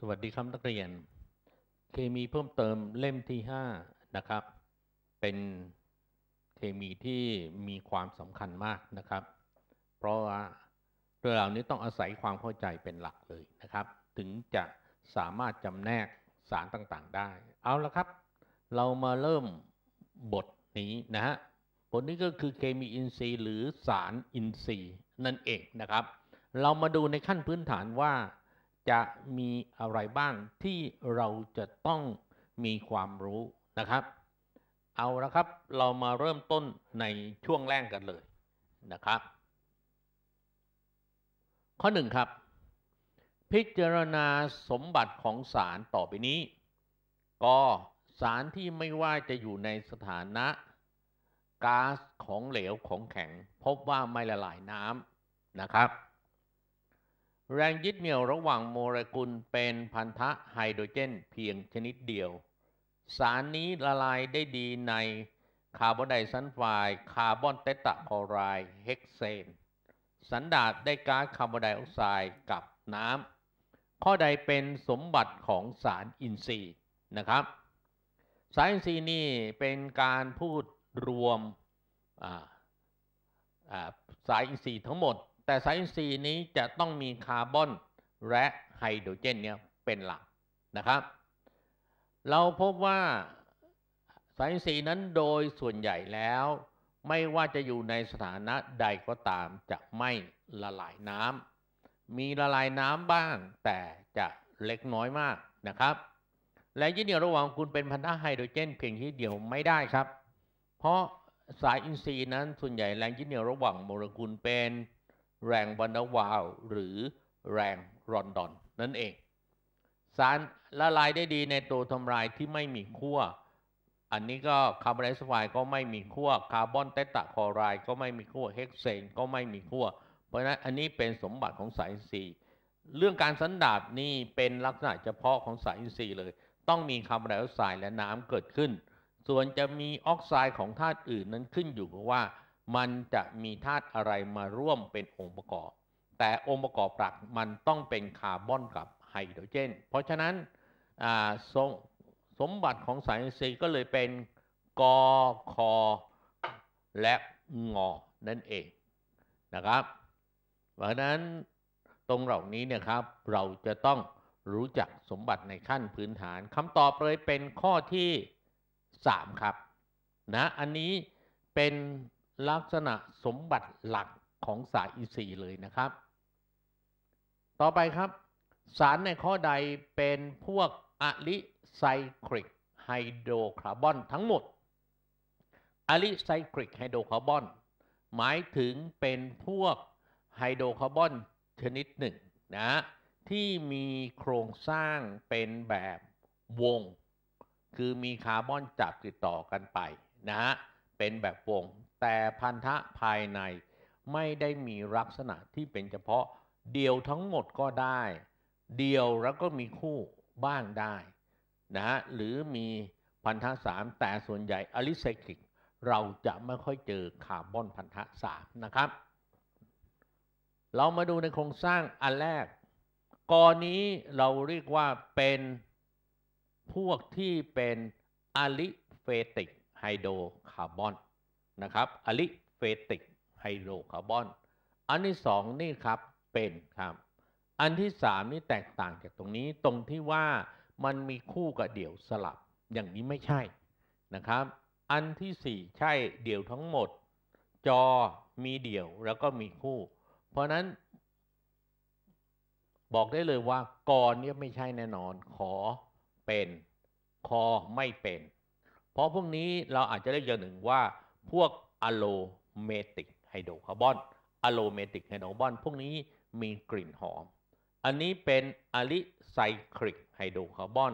สวัสดีครับนักเรียนเคมีเพิ่มเติมเล่มที่5นะครับเป็นเคมีที่มีความสำคัญมากนะครับ เพราะว่าเรื่องเหล่านี้ต้องอาศัยความเข้าใจเป็นหลักเลยนะครับ ถึงจะสามารถจำแนกสารต่างๆ ได้ เอาละครับ เรามาเริ่มบทนี้นะฮะบทนี้ก็คือเคมีอินทรีย์หรือสารอินทรีย์นั่นเองนะครับ เรามาดูในขั้นพื้นฐานว่าจะมีอะไรบ้าง ที่เราจะต้องมีความรู้นะครับ เอาละครับเรามาเริ่มต้นในช่วงแรกกันเลยนะครับ ข้อหนึ่งครับ พิจารณาสมบัติของสารต่อไปนี้ ก็สารที่ไม่ว่าจะอยู่ในสถานะก๊าซของเหลวของแข็ง พบว่าไม่ ละลายน้ำนะครับแรงยึดเหนี่ยวระหว่างโมเลกุลเป็นพันธะไฮโดรเจนเพียงชนิดเดียว สารนี้ละลายได้ดีในคาร์บอนไดออกซัลไฟด์ คาร์บอนเตตาคอไรด์เฮกเซน สันดาษได้ก๊าซคาร์บอนไดออกไซด์กับน้ำ ข้อใดเป็นสมบัติของสารอินทรีย์นะครับ สารอินทรีย์นี่เป็นการพูดรวมสารอินทรีย์ทั้งหมดแต่สาอินทรีย์นี้จะต้องมีคาร์บอนและไฮโดรเจนเนี่ยเป็นหลักนะครับ เราพบว่าสาอินทรีย์นั้นโดยส่วนใหญ่แล้วไม่ว่าจะอยู่ในสถานะใดก็ตาม จะไม่ละลายน้ำมีละลายน้ำบ้างแต่จะเล็กน้อยมากนะครับและยึดเหนี่ยวระหว่างคุณเป็นพันธะไฮโดรเจนเพียงที่เดียวไม่ได้ครับ เพราะสายอินทรีย์นั้นส่วนใหญ่แรงยึดเหนี่ยวระหว่างโมเลกุลเป็นแรงบันวาวหรือแรงรอนดอนนั่นเองสารละลายได้ดีในตัวทำลายที่ไม่มีขั้วอันนี้ก็คาร์บอนไดออกไซด์ก็ไม่มีขั้วคาร์บอนเตตะคอไรด์ก็ไม่มีขั้วเฮกเซนก็ไม่มีขั้วเพราะฉะนั้นอันนี้เป็นสมบัติของสายอินทรีย์ เรื่องการสันดาบนี่เป็นลักษณะเฉพาะของสายอินทรีย์เลยต้องมีคาร์บอนไดออกไซด์และน้ำเกิดขึ้น ส่วนจะมีออกไซด์ของธาตุอื่นนั้นขึ้นอยู่กับว่ามันจะมีธาตุอะไรมาร่วมเป็นองค์ประกอบ แต่องค์ประกอบหลัก มันต้องเป็นคาร์บอนกับไฮโดรเจน เพราะฉะนั้นสสมบัติของสายอีก็เลยเป็นกอคอและงอนั่นเองนะครับ เพราะนั้นตรงเหล่านี้เนี่ยครับเราจะต้องรู้จักสมบัติในขั้นพื้นฐานคำตอบเลยเป็นข้อที่ 3 ครับนะ อันนี้เป็นลักษณะสมบัติหลักของสารอินทรีย์เลยนะครับ ต่อไปครับสารในข้อใดเป็นพวกอะลิไซคลิกไฮโดรคาร์บอนทั้งหมดอะลิไซคลิกไฮโดรคาร์บอนหมายถึงเป็นพวกไฮโดรคาร์บอนชนิดหนึ่งนะที่มีโครงสร้างเป็นแบบวง คือมีคาร์บอนจับติดต่อกันไปนะฮะเป็นแบบวงแต่พันธะภายในไม่ได้มีลักษณะที่เป็นเฉพาะเดียวทั้งหมดก็ได้ เดียวแล้วก็มีคู่บ้างได้นะฮะหรือมีพันธะสามแต่ส่วนใหญ่อลิไซคลิก เราจะไม่ค่อยเจอคาร์บอนพันธะสามนะครับ เรามาดูในโครงสร้างอันแรกกรณีเราเรียกว่าเป็นพวกที่เป็นอะลิเฟติกไฮโดรคาร์บอนนะครับอะลิเฟติกไฮโดรคาร์บอน อันที่สองนี่ครับเป็นครับ อันที่สามนี่แตกต่างจากตรงนี้ตรงที่ว่ามันมีคู่กับเดี่ยวสลับอย่างนี้ไม่ใช่นะครับ อันที่สี่ใช่เดี่ยวทั้งหมด จอมีเดี่ยวแล้วก็มีคู่ เพราะนั้น บอกได้เลยว่ากรเนี่ยไม่ใช่แน่นอน ขอเป็นคอไม่เป็น เพราะพวกนี้เราอาจจะเรียกอย่างหนึ่งว่าพวกอะโลเมติกไฮโดรคาร์บอนอะโลเมติกไฮโดรคาร์บอนพวกนี้มีกลิ่นหอม อันนี้เป็นอะลิไซคลิกไฮโดรคาร์บอน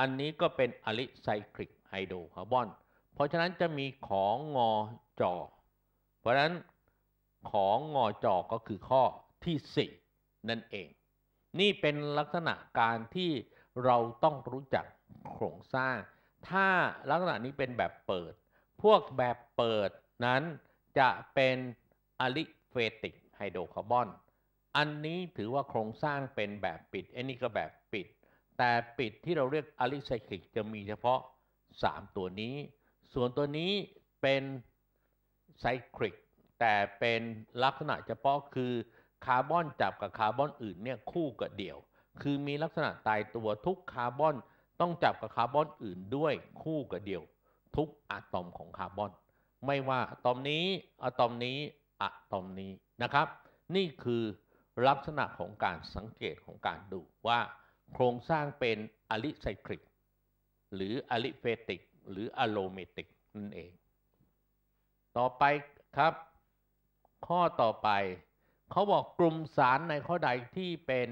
อันนี้ก็เป็นอะลิไซคลิกไฮโดรคาร์บอนเพราะฉะนั้นจะมีของงอจอ เพราะฉะนั้นของงอจอก็คือข้อที่ 4 นั่นเอง นี่เป็นลักษณะการที่เราต้องรู้จักโครงสร้าง ถ้าลักษณะนี้เป็นแบบเปิดพวกแบบเปิดนั้นจะเป็นอะลิเฟติกไฮโดรคาร์บอน อันนี้ถือว่าโครงสร้างเป็นแบบปิดอันนี้ก็แบบปิด แต่ปิดที่เราเรียกอะลิไซคลิกจะมีเฉพาะ 3 ตัวนี้ ส่วนตัวนี้เป็นไซคลิกแต่เป็นลักษณะเฉพาะคือคาร์บอนจับกับคาร์บอนอื่นเนี่ยคู่กับเดี่ยว คือมีลักษณะตายตัวทุกคาร์บอนต้องจับกับคาร์บอนอื่นด้วยคู่กับเดี่ยวทุกอะตอมของคาร์บอนไม่ว่าอะตอมนี้อะตอมนี้อะตอมนี้นะครับ นี่คือลักษณะของการสังเกตของการดูว่าโครงสร้างเป็นอะลิไซคลิกหรืออะลิเฟติกหรืออะโลเมติกนั่นเอง ต่อไปครับข้อต่อไปเขาบอกกลุ่มสารในข้อใดที่เป็น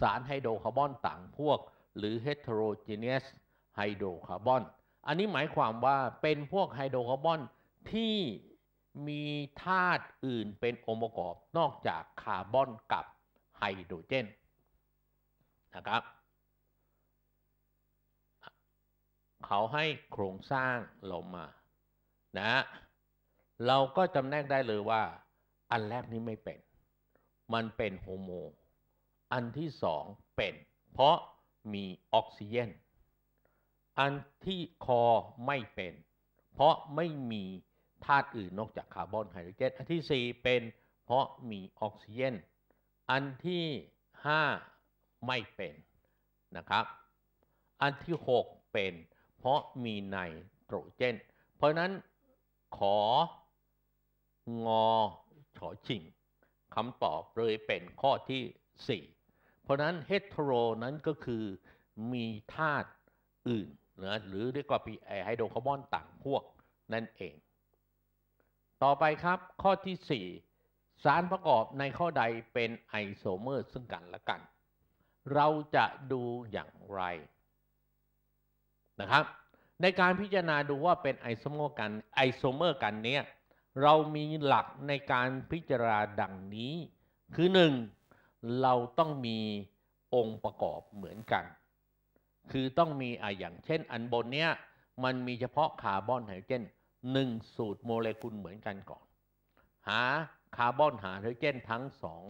สารไฮโดรคาร์บอนต่างพวกหรือ heterogeneous hydrocarbon อันนี้หมายความว่าเป็นพวกไฮโดรคาร์บอนที่มีธาตุอื่นเป็นองค์ประกอบนอกจากคาร์บอนกับไฮโดรเจนนะครับ เขาให้โครงสร้างเรามานะเราก็จำแนกได้เลยว่าอันแรกนี้ไม่เป็น มันเป็นโฮโม อันที่สองเป็นเพราะมีออกซิเจนอันที่คอไม่เป็น เพราะไม่มีธาตุอื่นนอกจากคาร์บอนไฮโดรเจน อันที่ 4 เป็น เพราะมีออกซิเจน อันที่ 5 ไม่เป็นนะครับ อันที่ 6 เป็น เพราะมีไนโตรเจน เพราะนั้น ของอฉอชิงคำตอบเลยเป็นข้อที่ 4 เพราะนั้นเฮตโรนั้นก็คือมีธาตุอื่นนะหรือเรียกว่าไฮโดรคาร์บอนต่างพวกนั่นเอง ต่อไปครับข้อที่ 4 สารประกอบในข้อใดเป็นไอโซเมอร์ซึ่งกันและกัน เราจะดูอย่างไรนะครับในการพิจารณาดูว่าเป็นไอโซเมอร์กันไอโซเมอร์กันเนี้ยเรามีหลักในการพิจารณาดังนี้ คือ 1. เราต้องมีองค์ประกอบเหมือนกันคือต้องมีอะอย่างเช่น อันบนเนี้ยมันมีเฉพาะคาร์บอนไฮโดรเจนหนึ่งสูตรโมเลกุลเหมือนกันก่อน หาคาร์บอนหาไฮโดรเจนทั้งสอง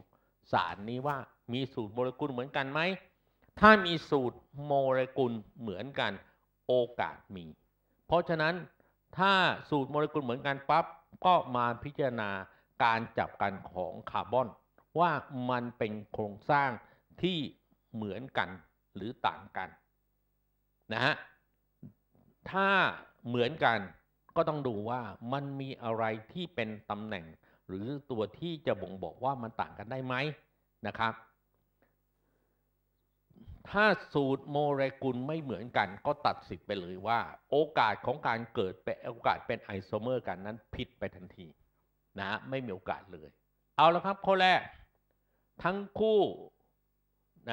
สารนี้ว่ามีสูตรโมเลกุลเหมือนกันไหม ถ้ามีสูตรโมเลกุลเหมือนกัน โอกาสมี เพราะฉะนั้นถ้าสูตรโมเลกุลเหมือนกันปั๊บ ก็มาพิจารณาการจับกันของคาร์บอน ว่ามันเป็นโครงสร้างที่เหมือนกันหรือต่างกันนะฮะ ถ้าเหมือนกันก็ต้องดูว่ามันมีอะไรที่เป็นตำแหน่ง หรือตัวที่จะบ่งบอกว่ามันต่างกันได้ไหมนะครับ ถ้าสูตรโมเลกุลไม่เหมือนกันก็ตัดสิทธิ์ไปเลยว่าโอกาสของการเกิดเป็นโอกาสเป็นไอโซเมอร์กันนั้นผิดไปทันทีนะไม่มีโอกาสเลย เอาละครับข้อแรก ทั้งคู่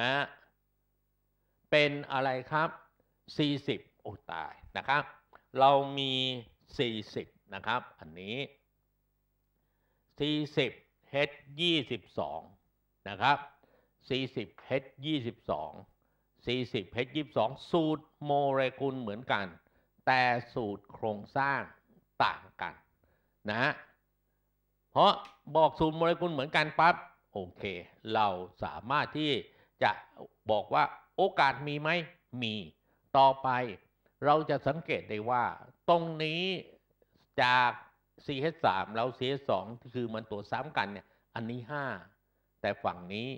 นะเป็นอะไรครับ40โอ้ ตาย นะครับ เรามี 40 นะครับ อันนี้ 40 h 22นะครับ40 h 22 40 h 22สูตรโมเลกุลเหมือนกัน แต่สูตรโครงสร้างต่างกัน นะ เพราะบอกสูตรโมเลกุลเหมือนกันปั๊บ โอเค เราสามารถที่จะบอกว่าโอกาสมีไหม มีต่อไปเราจะสังเกตได้ว่า ตรงนี้จาก CH3 แล้ว CH2 คือมันตัวซ้ำกันเนี่ยอันนี้ 5 แต่ฝั่งนี้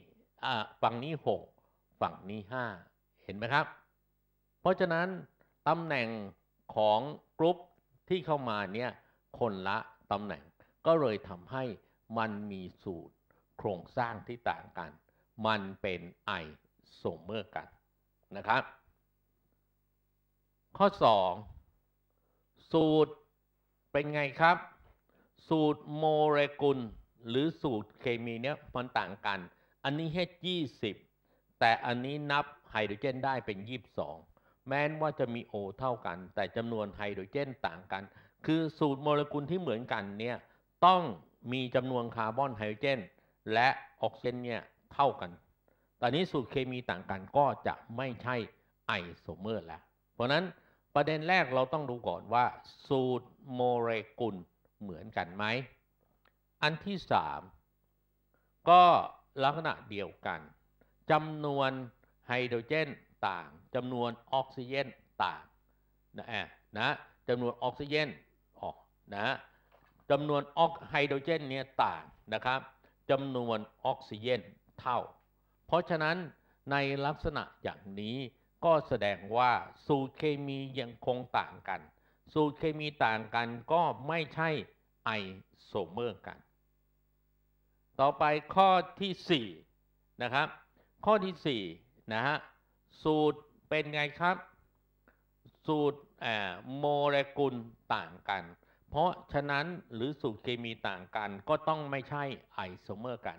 ฝั่งนี้ 6 ฝั่งนี้ 5 เห็นไหมครับ เพราะฉะนั้น ตำแหน่งของกรุ๊ปที่เข้ามาเนี่ย คนละตำแหน่ง ก็เลยทำให้มันมีสูตรโครงสร้างที่ต่างกัน มันเป็นไอโซเมอร์กันนะครับข้อ 2 สูตรเป็นไงครับ สูตรโมเลกุลหรือสูตรเคมีเนี้ยมันต่างกัน อันนี้ให่20 แต่อันนี้นับไฮโดรเจนได้เป็น 22 แม้นว่าจะมีโอเท่ากัน แต่จำนวนไฮโดรเจนต่างกัน คือสูตรโมเลกุลที่เหมือนกันเนี่ยต้องมีจำนวนคาร์บอนไฮโดรเจน และออกซิเจนเนี่ยเท่ากัน ตอนนี้สูตรเคมีต่างกันก็จะไม่ใช่ไอโซเมอร์แล้ว เพราะนั้นประเด็นแรก เราต้องดูก่อนว่าสูตรโมเลกุลเหมือนกันไหม อันที่สามก็ลักษณะเดียวกันจำนวนไฮโดรเจนต่างจำนวนออกซิเจนต่างนะนะจำนวนออกซิเจนออกนะจำนวนออกไฮโดรเจนเนี่ยต่างนะครับจำนวนออกซิเจนเท่า เพราะฉะนั้นในลักษณะอย่างนี้ก็แสดงว่าสูตรเคมียังคงต่างกัน สูตรเคมีต่างกันก็ไม่ใช่ไอโซเมอร์กัน ต่อไปข้อที่4นะครับข้อที่4นะฮะสูตรเป็นไงครับสูตรโมเลกุลต่างกัน เพราะฉะนั้นหรือสูตรเคมีต่างกันก็ต้องไม่ใช่ไอโซเมอร์กัน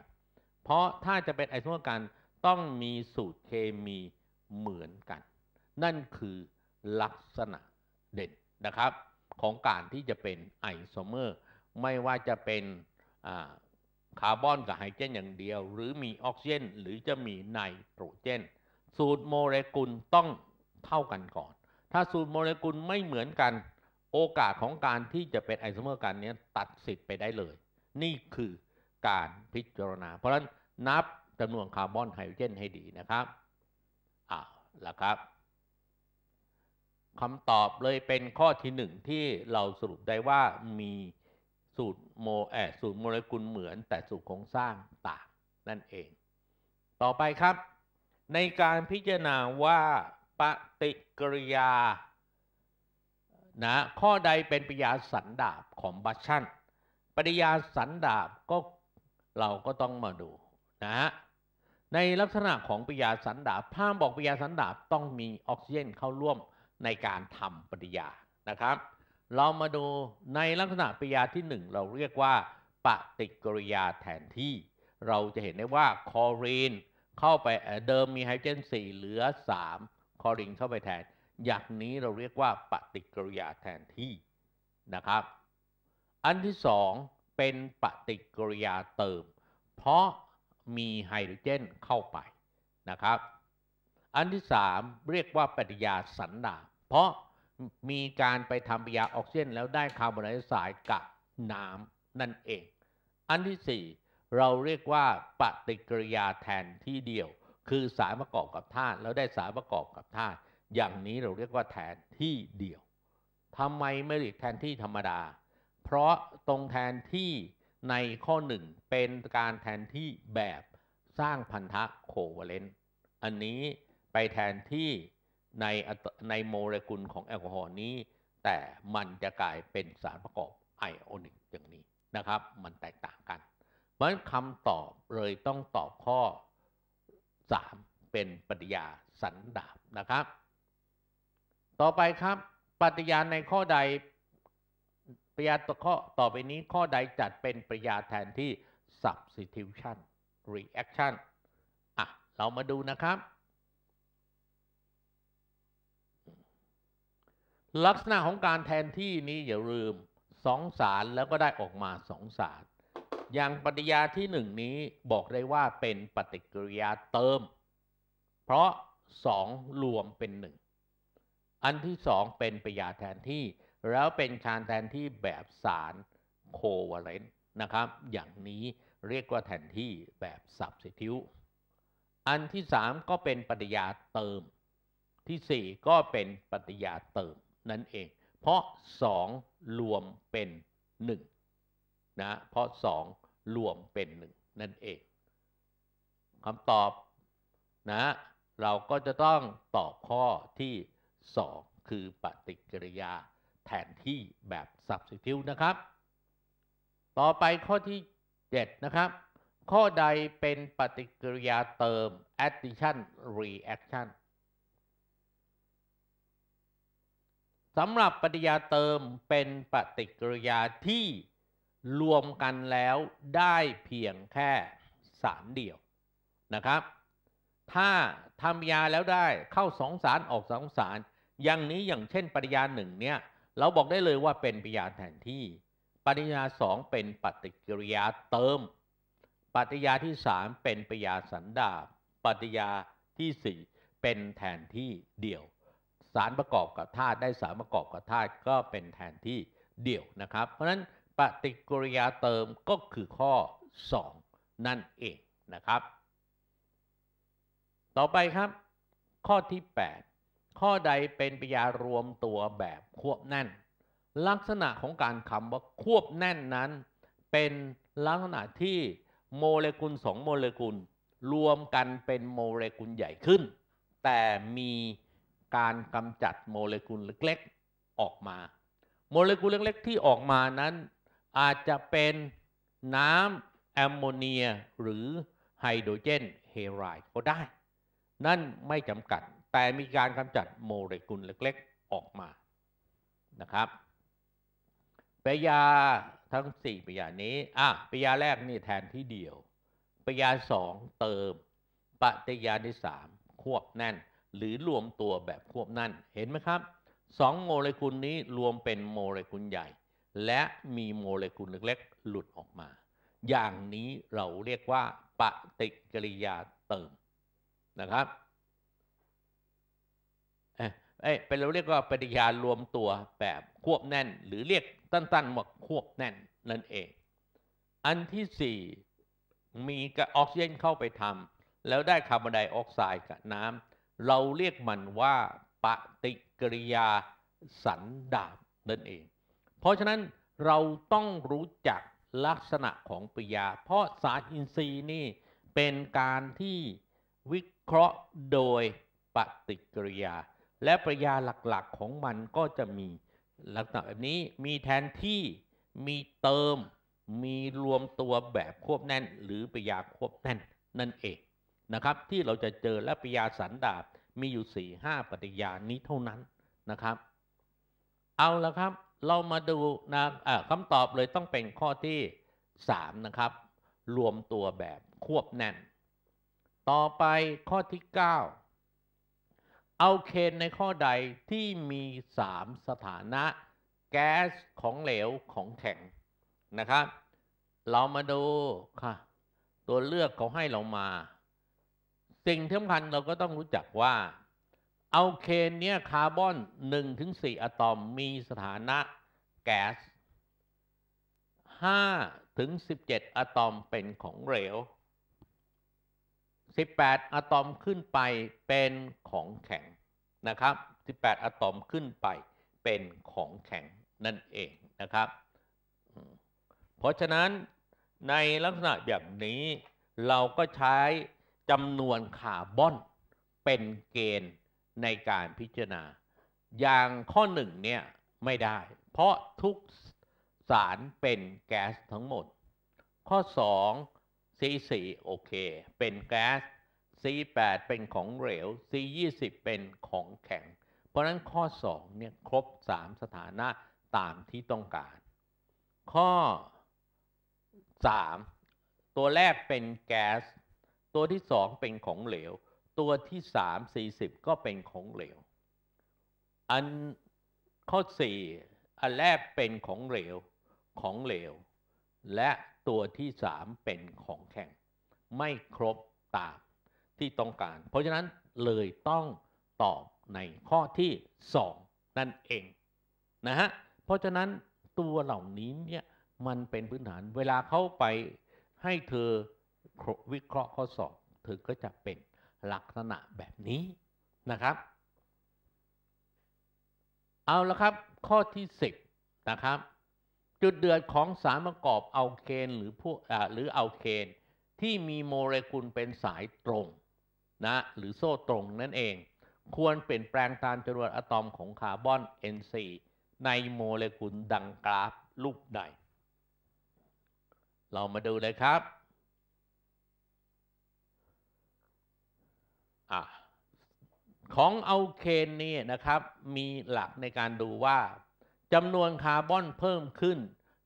เพราะถ้าจะเป็นไอโซเมอร์กันต้องมีสูตรเคมีเหมือนกัน นั่นคือลักษณะเด่นนะครับของการที่จะเป็นไอโซเมอร์ไม่ว่าจะเป็นคาร์บอนกับไฮเจน อย่างเดียว หรือมีออกซิเจนหรือจะมีไนโตรเจนสูตรโมเลกุลต้องเท่ากันก่อน ถ้าสูตรโมเลกุลไม่เหมือนกัน โอกาสของการที่จะเป็นไอโซเมอร์ กันนี้ตัดสิทธิ์ไปได้เลย นี่คือการพิจารณา เพราะฉะนั้นนับจำนวนคาร์บอนไฮโดรเจนให้ดีนะครับอาล่ะครับคำตอบเลยเป็นข้อที่หนึ่งที่เราสรุปได้ว่ามีสูตรโมแอสูตรโมเลกุลเหมือนแต่สูตรโครงสร้างต่างนั่นเอง ต่อไปครับ ในการพิจารณาว่า ปฏิกิริยานะข้อใดเป็นปริยาสันดาบของบัชชันปริยาสันดาบก็เราก็ต้องมาดูนะฮะในลักษณะของปิยาสันดาบพราหมณ์บอกปิยาสันดาบต้องมีออกซิเจนเข้าร่วมในการทำปฏิยานะครับ เรามาดูในลักษณะปิยาที่ 1 เราเรียกว่า ปฏิกิริยาแทนที่ เราจะเห็นได้ว่าคอรีนเข้าไปเดิมมีไฮเจนสี่เหลือ 3คอรีนเข้าไปแทน อย่างนี้เราเรียกว่า ปฏิกิริยาแทนที่นะครับ อันที่ 2 เป็นปฏิกิริยาเติม เพราะมีไฮโดรเจนเข้าไปนะครับ อันที่สามเรียกว่าปฏิยาสันดา เพราะมีการไปทำปฏิยาออกซิเจนแล้วได้คาร์บอนไดออกไซด์กับน้ำนั่นเอง อันที่สี่เราเรียกว่าปฏิกิริยาแทนที่เดียว คือสารประกอบกับธาตุแล้วได้สารประกอบกับธาตุ อย่างนี้เราเรียกว่าแทนที่เดียวทำไมไม่เรียกแทนที่ธรรมดา เพราะตรงแทนที่ในข้อ 1 เป็นการแทนที่แบบสร้างพันธะโควาเลนต์ อันนี้ไปแทนที่ในในโมเลกุลของแอลกอฮอล์นี้ แต่มันจะกลายเป็นสารประกอบไอโอนิกอย่างนี้นะครับ มันแตกต่างกัน เพราะฉะนั้นคำตอบเลยต้องตอบข้อ 3 เป็นปฏิยาสันดาบนะครับ ต่อไปครับปฏิยาในข้อใดปริยาตัวข้อต่อไปนี้ข้อใดจัดเป็นปริยาแทนที่ substitution reaction อ่ะเรามาดูนะครับ ลักษณะของการแทนที่นี้อย่าลืมสองสารแล้วก็ได้ออกมาสองสาร อย่างปฏิยาที่หนึ่งนี้บอกได้ว่าเป็นปฏิกิริยาเติม เพราะสองรวมเป็นหนึ่งอันที่สองเป็นปฏิยาแทนที่แล้วเป็นการแทนที่แบบสารโควาเลนต์นะครับ อย่างนี้เรียกว่าแทนที่แบบ substitute อันที่ 3 ก็เป็นปฏิยาเติม ที่ 4 ก็เป็นปฏิยาเติมนั่นเอง เพราะ 2 รวมเป็น 1นะ เพราะ 2 รวมเป็น 1นั่นเอง คำตอบนะเราก็จะต้องตอบข้อที่ 2 คือปฏิกิริยาแทนที่แบบ substitute นะครับ ต่อไปข้อที่ 7 นะครับ ข้อใดเป็นปฏิกิริยาเติม addition reaction สำหรับปฏิกิริยาเติมเป็นปฏิกิริยาที่รวมกันแล้วได้เพียงแค่ 3 เดียวนะครับ ถ้าทำยาแล้วได้เข้า 2 สารออก 2 สาร อย่างนี้อย่างเช่นปฏิิกริยาหนึ่งเนี่ยเราบอกได้เลยว่าเป็นปิยาแทนที่ปฏิญาสองเป็นปฏิกิริยาเติม ปฏิญาที่สามเป็นปิยาสันดาปปฏิญาที่สี่เป็นแทนที่เดี่ยว สารประกอบกับธาตุได้สารประกอบกับธาตุก็เป็นแทนที่เดี่ยวนะครับ เพราะฉะนั้นปฏิกิริยาเติมก็คือข้อ 2นั่นเองนะครับ ต่อไปครับข้อที่ 8ข้อใดเป็นปยารวมตัวแบบควบแน่น ลักษณะของการคำว่าควบแน่นนั้นเป็นลักษณะที่โมเลกุลสองโมเลกุลรวมกันเป็นโมเลกุลใหญ่ขึ้น แต่มีการกำจัดโมเลกุลเล็กๆออกมา โมเลกุลเล็กๆ ที่ออกมานั้น อาจจะเป็นน้ำแอมโมเนีย หรือไฮโดรเจนเฮไรด์ก็ได้ นั่นไม่จำกัดแต่มีการกำจัดโมเลกุลเล็กๆออกมานะครับปยาทั้งสี่ปยานี้ อ่ะปยาแรกนี่แทนที่เดียว ปยาสองเติม ปฏิยาที่สามควบแน่น หรือรวมตัวแบบควบแน่น เห็นไหมครับสองโมเลกุลนี้รวมเป็นโมเลกุลใหญ่ และมีโมเลกุลเล็กๆ หลุดออกมา อย่างนี้เราเรียกว่าปฏิกิริยาเติมนะครับเอ้เป็นเราเรียกว่าปฏิยารวมตัวแบบควบแน่นหรือเรียกตั้นๆว่าควบแน่นนั่นเอง อันที่สี่มีกออกซิเจนเข้าไปทำแล้วได้คาร์บอนไดออกไซด์กับน้ำเราเรียกมันว่า ปฏิกิริยาสันดาบนั่นเอง เพราะฉะนั้นเราต้องรู้จักลักษณะของปิยา เพราะสารอินทรีย์นี่เป็นการที่วิเคราะห์โดยปฏิกิริยาและปริยาหลักๆของมันก็จะมีลักษณะแบบนี้ มีแทนที่มีเติม มีรวมตัวแบบควบแน่น หรือปริยาควบแน่นนั่นเองนะครับ ที่เราจะเจอและปริยาสันดาบมีอยู่4ี่ห้าปฏิยานี้เท่านั้นนะครับ เอาละครับเรามาดูนะะคำตอบเลยต้องเป็นข้อที่ 3นะครับรวมตัวแบบควบแน่น ต่อไปข้อที่ 9เอาเคนในข้อใดที่มีสามสถานะแก๊สของเหลวของแข็งนะครับเรามาดูค่ะ ตัวเลือกเขาให้เรามา สิ่งทสำคัญเราก็ต้องรู้จักว่าเอาเคนเนี่ยคาร์บอน1-4ถึงอะตอมมีสถานะแก๊ส5ถึง็ดอะตอมเป็นของเหลว18 อะตอมขึ้นไปเป็นของแข็งนะครับ 18อะตอมขึ้นไปเป็นของแข็งนั่นเองนะครับ เพราะฉะนั้นในลักษณะแบบนี้เราก็ใช้จำนวนคาร์บอนเป็นเกณฑ์ในการพิจารณา อย่างข้อหนึ่งเนี่ยไม่ได้เพราะทุกสารเป็นแก๊สทั้งหมด ข้อ 2 C4 โอเคเป็นแก๊ส C8 เป็นของเหลว C20 เป็นของแข็ง เพราะนั้นข้อ2เนี่ยครบ3 สถานะตามที่ต้องการ ข้อ 3 ตัวแรกเป็นแก๊สตัวที่ 2 เป็นของเหลว ตัวที่3 40ก็เป็นของเหลว อันข้อ 4อันแรกเป็นของเหลวของเหลวและตัวที่ 3 เป็นของแข็งไม่ครบตามที่ต้องการ เพราะฉะนั้นเลยต้องตอบในข้อที่ 2 นั่นเองนะฮะ เพราะฉะนั้นตัวเหล่านี้เนี่ยมันเป็นพื้นฐาน เวลาเข้าไปให้เธอวิเคราะห์ข้อสอบเธอก็จะเป็นลักษณะแบบนี้นะครับ เอาละครับข้อที่ 10นะครับจุดเดือดของสารประกอบอัลเคนหรือพวกหรืออัลเคน ที่มีโมเลกุลเป็นสายตรงนะหรือโซ่ตรงนั่นเองควรเปลี่ยนแปลงตามจำนวนอะตอมของคาร์บอน N4 ในโมเลกุลดังกราฟรูปใด เรามาดูเลยครับอของอัลเคนนี่นะครับมีหลักในการดูว่าจำนวนคาร์บอนเพิ่มขึ้น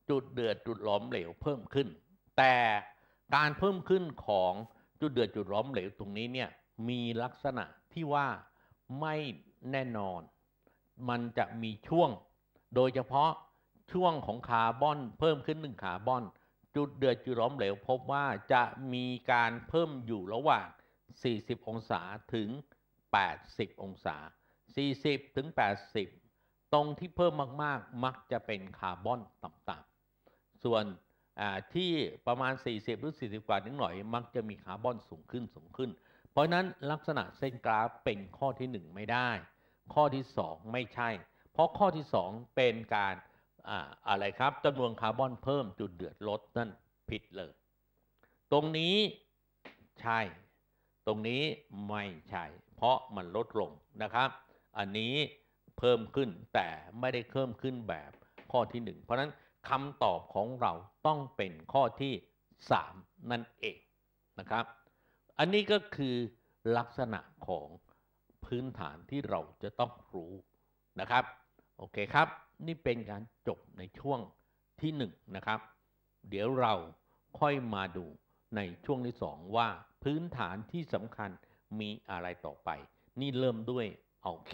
จุดเดือดจุดหลอมเหลวเพิ่มขึ้น แต่การเพิ่มขึ้นของจุดเดือดจุดหลอมเหลวตรงนี้เนี่ยมีลักษณะที่ว่าไม่แน่นอน มันจะมีช่วง โดยเฉพาะช่วงของคาร์บอนเพิ่มขึ้นหนึ่งคาร์บอน จุดเดือดจุดร้อมเหลวพบว่าจะมีการเพิ่มอยู่ระหว่าง 40 องศาถึง 80 องศา 40ถึง80 ตรงที่เพิ่มมาก ๆ มักจะเป็นคาร์บอนต่ำๆส่วนที่ประมาณ 40หรือ40กว่านิดหน่อย มักจะมีคาร์บอนสูงขึ้นสูงขึ้นเพราะนั้นลักษณะเส้นกราฟเป็นข้อที่ 1 ไม่ได้ ข้อที่ 2 ไม่ใช่ เพราะข้อที่ 2 เป็นการอะอะไรครับจำนวนคาร์บอนเพิ่มจุดเดือดลดนั่นผิดเลย ตรงนี้ใช่ ตรงนี้ไม่ใช่เพราะมันลดลงนะครับ อันนี้เพิ่มขึ้นแต่ไม่ได้เพิ่มขึ้นแบบข้อที่ 1 เพราะนั้นคำตอบของเราต้องเป็นข้อที่ 3 นั่นเองนะครับอันนี้ก็คือลักษณะของพื้นฐานที่เราจะต้องรู้นะครับ โอเคครับ นี่เป็นการจบในช่วงที่1นนะครับ เดี๋ยวเราค่อยมาดูในช่วงที่ 2 ว่าพื้นฐานที่สำคัญมีอะไรต่อไป นี่เริ่มด้วยโอเค